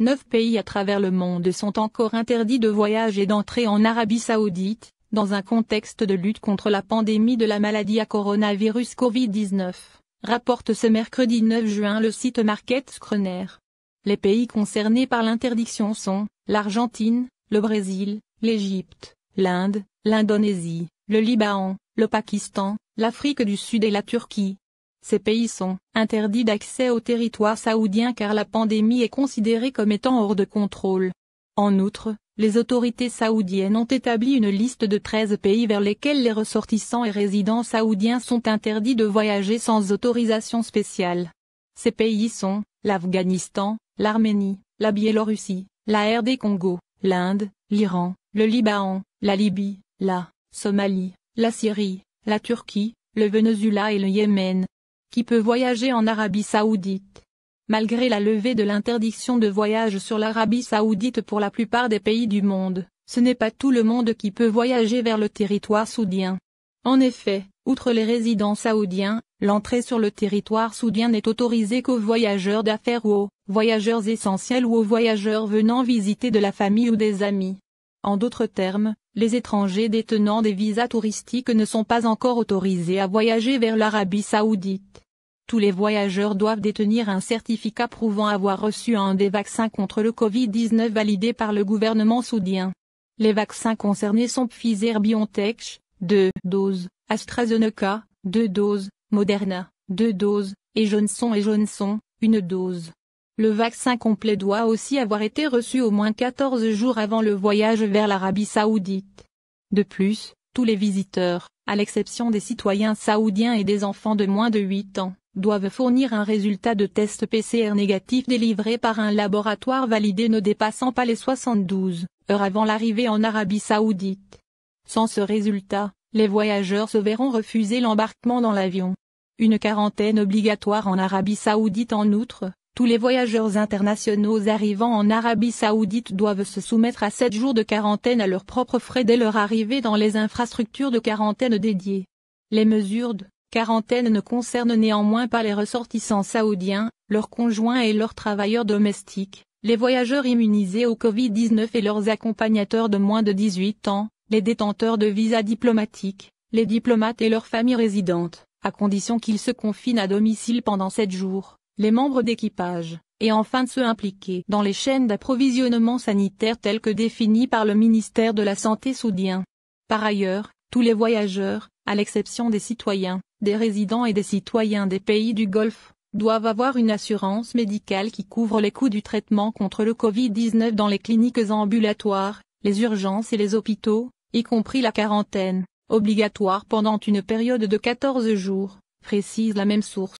Neuf pays à travers le monde sont encore interdits de voyage et d'entrée en Arabie saoudite, dans un contexte de lutte contre la pandémie de la maladie à coronavirus Covid-19, rapporte ce mercredi 9 juin le site Market screnner Les pays concernés par l'interdiction sont l'Argentine, le Brésil, l'Égypte, l'Inde, l'Indonésie, le Liban, le Pakistan, l'Afrique du Sud et la Turquie. Ces pays sont interdits d'accès au territoire saoudien car la pandémie est considérée comme étant hors de contrôle. En outre, les autorités saoudiennes ont établi une liste de 13 pays vers lesquels les ressortissants et résidents saoudiens sont interdits de voyager sans autorisation spéciale. Ces pays sont l'Afghanistan, l'Arménie, la Biélorussie, la RD Congo, l'Inde, l'Iran, le Liban, la Libye, la Somalie, la Syrie, la Turquie, le Venezuela et le Yémen qui peut voyager en Arabie Saoudite. Malgré la levée de l'interdiction de voyage sur l'Arabie Saoudite pour la plupart des pays du monde, ce n'est pas tout le monde qui peut voyager vers le territoire saoudien. En effet, outre les résidents saoudiens, l'entrée sur le territoire soudien n'est autorisée qu'aux voyageurs d'affaires ou aux voyageurs essentiels ou aux voyageurs venant visiter de la famille ou des amis. En d'autres termes, les étrangers détenant des visas touristiques ne sont pas encore autorisés à voyager vers l'Arabie saoudite. Tous les voyageurs doivent détenir un certificat prouvant avoir reçu un des vaccins contre le Covid-19 validé par le gouvernement soudien. Les vaccins concernés sont Pfizer BioNTech, 2 doses, AstraZeneca, 2 doses, Moderna, 2 doses, et Johnson Johnson, une dose. Le vaccin complet doit aussi avoir été reçu au moins 14 jours avant le voyage vers l'Arabie saoudite. De plus, tous les visiteurs, à l'exception des citoyens saoudiens et des enfants de moins de 8 ans, doivent fournir un résultat de test PCR négatif délivré par un laboratoire validé ne dépassant pas les 72 heures avant l'arrivée en Arabie saoudite. Sans ce résultat, les voyageurs se verront refuser l'embarquement dans l'avion. Une quarantaine obligatoire en Arabie saoudite en outre, tous les voyageurs internationaux arrivant en Arabie Saoudite doivent se soumettre à 7 jours de quarantaine à leurs propres frais dès leur arrivée dans les infrastructures de quarantaine dédiées. Les mesures de quarantaine ne concernent néanmoins pas les ressortissants saoudiens, leurs conjoints et leurs travailleurs domestiques, les voyageurs immunisés au Covid-19 et leurs accompagnateurs de moins de 18 ans, les détenteurs de visas diplomatiques, les diplomates et leurs familles résidentes, à condition qu'ils se confinent à domicile pendant 7 jours les membres d'équipage, et enfin de impliqués dans les chaînes d'approvisionnement sanitaire telles que définies par le ministère de la Santé soudien. Par ailleurs, tous les voyageurs, à l'exception des citoyens, des résidents et des citoyens des pays du Golfe, doivent avoir une assurance médicale qui couvre les coûts du traitement contre le Covid-19 dans les cliniques ambulatoires, les urgences et les hôpitaux, y compris la quarantaine, obligatoire pendant une période de 14 jours, précise la même source.